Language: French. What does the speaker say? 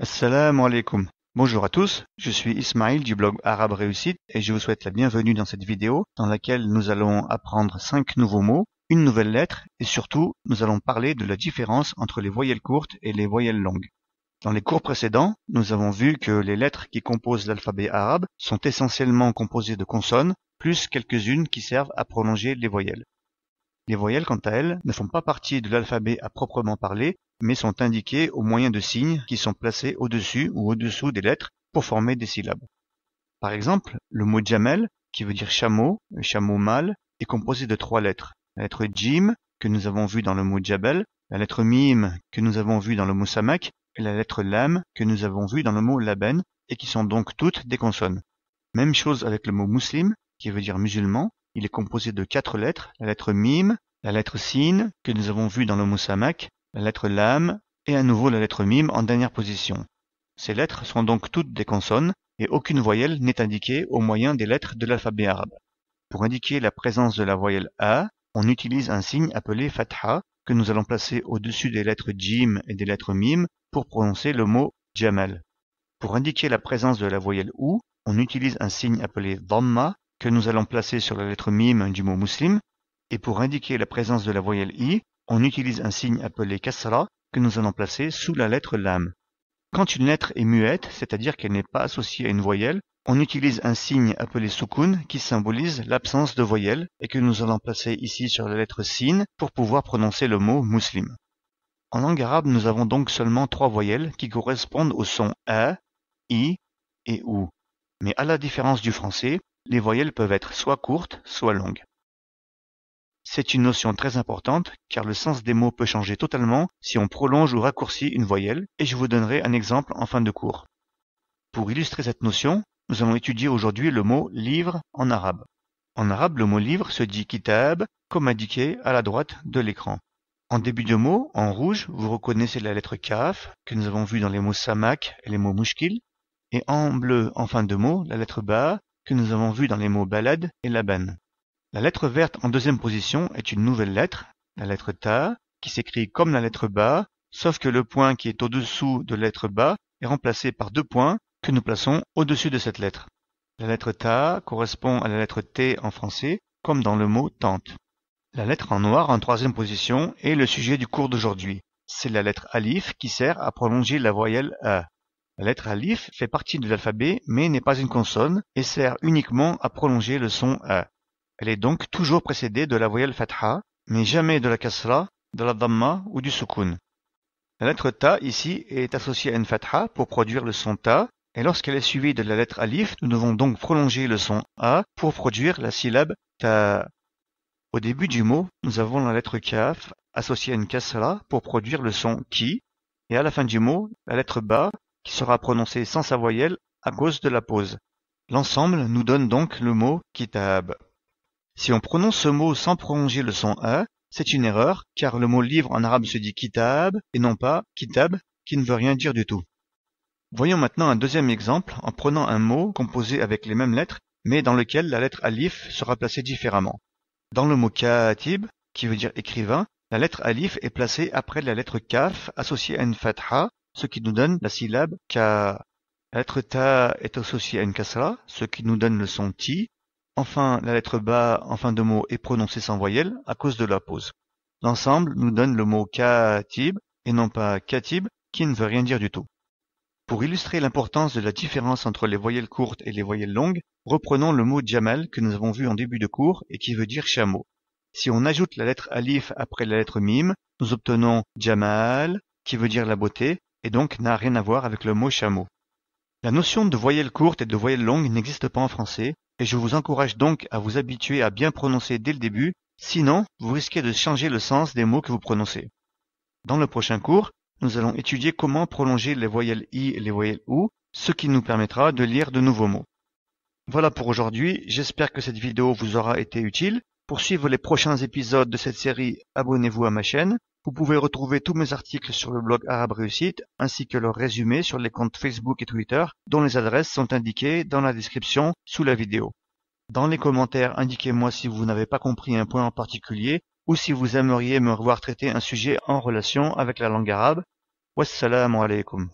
Assalamu alaikum. Bonjour à tous, je suis Ismail du blog Arabe Réussite et je vous souhaite la bienvenue dans cette vidéo dans laquelle nous allons apprendre 5 nouveaux mots, une nouvelle lettre et surtout nous allons parler de la différence entre les voyelles courtes et les voyelles longues. Dans les cours précédents, nous avons vu que les lettres qui composent l'alphabet arabe sont essentiellement composées de consonnes, plus quelques-unes qui servent à prolonger les voyelles. Les voyelles quant à elles ne font pas partie de l'alphabet à proprement parler, mais sont indiquées au moyen de signes qui sont placés au-dessus ou au-dessous des lettres pour former des syllabes. Par exemple, le mot jamel, qui veut dire chameau, chameau mâle, est composé de trois lettres. La lettre jim, que nous avons vue dans le mot djabel, la lettre mim, que nous avons vue dans le mot samak, et la lettre lam, que nous avons vue dans le mot laben, et qui sont donc toutes des consonnes. Même chose avec le mot muslim, qui veut dire musulman, il est composé de quatre lettres, la lettre mim, la lettre sin, que nous avons vue dans le moussamak, la lettre lam, et à nouveau la lettre mime en dernière position. Ces lettres sont donc toutes des consonnes, et aucune voyelle n'est indiquée au moyen des lettres de l'alphabet arabe. Pour indiquer la présence de la voyelle A, on utilise un signe appelé fatha, que nous allons placer au-dessus des lettres jim et des lettres mim pour prononcer le mot jamal. Pour indiquer la présence de la voyelle ou, on utilise un signe appelé dhamma que nous allons placer sur la lettre mime du mot muslim et pour indiquer la présence de la voyelle i, on utilise un signe appelé kasra que nous allons placer sous la lettre lam. Quand une lettre est muette, c'est-à-dire qu'elle n'est pas associée à une voyelle, on utilise un signe appelé sukun qui symbolise l'absence de voyelle et que nous allons placer ici sur la lettre sin pour pouvoir prononcer le mot muslim. En langue arabe, nous avons donc seulement trois voyelles qui correspondent aux sons a, i et ou. Mais à la différence du français, les voyelles peuvent être soit courtes, soit longues. C'est une notion très importante car le sens des mots peut changer totalement si on prolonge ou raccourcit une voyelle et je vous donnerai un exemple en fin de cours. Pour illustrer cette notion, nous allons étudier aujourd'hui le mot livre en arabe. En arabe, le mot livre se dit kitab comme indiqué à la droite de l'écran. En début de mot, en rouge, vous reconnaissez la lettre kaf que nous avons vue dans les mots samak et les mots mushkil et en bleu en fin de mot la lettre ba que nous avons vue dans les mots balad et laban. La lettre verte en deuxième position est une nouvelle lettre, la lettre Ta, qui s'écrit comme la lettre Ba, sauf que le point qui est au-dessous de la lettre Ba est remplacé par deux points que nous plaçons au-dessus de cette lettre. La lettre Ta correspond à la lettre T en français, comme dans le mot tente. La lettre en noir en troisième position est le sujet du cours d'aujourd'hui. C'est la lettre Alif qui sert à prolonger la voyelle A. La lettre Alif fait partie de l'alphabet mais n'est pas une consonne et sert uniquement à prolonger le son A. Elle est donc toujours précédée de la voyelle fatha, mais jamais de la kasra, de la DAMMA ou du sukun. La lettre ta ici est associée à une fatha pour produire le son ta, et lorsqu'elle est suivie de la lettre alif, nous devons donc prolonger le son a pour produire la syllabe ta. Au début du mot, nous avons la lettre kaf associée à une kasra pour produire le son ki, et à la fin du mot, la lettre ba qui sera prononcée sans sa voyelle à cause de la pause. L'ensemble nous donne donc le mot kitab. Si on prononce ce mot sans prolonger le son a, c'est une erreur, car le mot livre en arabe se dit kitab et non pas kitab, qui ne veut rien dire du tout. Voyons maintenant un deuxième exemple en prenant un mot composé avec les mêmes lettres, mais dans lequel la lettre alif sera placée différemment. Dans le mot katib, qui veut dire écrivain, la lettre alif est placée après la lettre kaf associée à une fatha, ce qui nous donne la syllabe ka. La lettre ta est associée à une kasra, ce qui nous donne le son ti, Enfin, la lettre ba en fin de mot est prononcée sans voyelle à cause de la pause. L'ensemble nous donne le mot katib et non pas katib qui ne veut rien dire du tout. Pour illustrer l'importance de la différence entre les voyelles courtes et les voyelles longues, reprenons le mot jamal que nous avons vu en début de cours et qui veut dire chameau. Si on ajoute la lettre alif après la lettre mim, nous obtenons jamal qui veut dire la beauté et donc n'a rien à voir avec le mot chameau. La notion de voyelle courte et de voyelle longue n'existe pas en français, et Je vous encourage donc à vous habituer à bien prononcer dès le début, sinon vous risquez de changer le sens des mots que vous prononcez. Dans le prochain cours, nous allons étudier comment prolonger les voyelles i et les voyelles ou, ce qui nous permettra de lire de nouveaux mots. Voilà pour aujourd'hui, j'espère que cette vidéo vous aura été utile. Pour suivre les prochains épisodes de cette série, abonnez-vous à ma chaîne. Vous pouvez retrouver tous mes articles sur le blog Arabe Réussite, ainsi que leur résumé sur les comptes Facebook et Twitter, dont les adresses sont indiquées dans la description sous la vidéo. Dans les commentaires, indiquez-moi si vous n'avez pas compris un point en particulier, ou si vous aimeriez me revoir traiter un sujet en relation avec la langue arabe. Wassalamu alaikum.